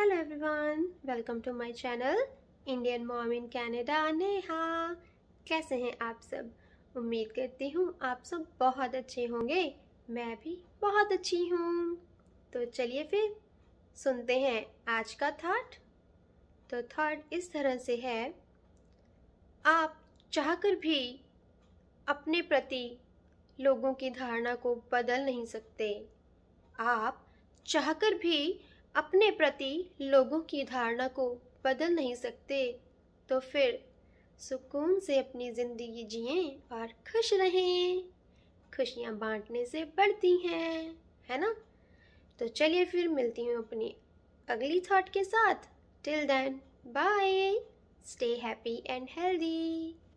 hello everyone welcome to my channel Indian mom in Canada Neha कैसे हैं आप सब उम्मीद करती हूँ आप सब बहुत अच्छे होंगे मैं भी बहुत अच्छी हूँ तो चलिए फिर सुनते हैं आज का थॉट तो थॉट इस तरह से है आप चाहकर भी अपने प्रति लोगों की धारणा को बदल नहीं सकते आप चाहकर भी अपने प्रति लोगों की धारणा को बदल नहीं सकते तो फिर सुकून से अपनी ज़िंदगी जिए और खुश रहें खुशियाँ बांटने से बढ़ती हैं है ना तो चलिए फिर मिलती हूँ अपनी अगली थॉट के साथ till then bye stay happy and healthy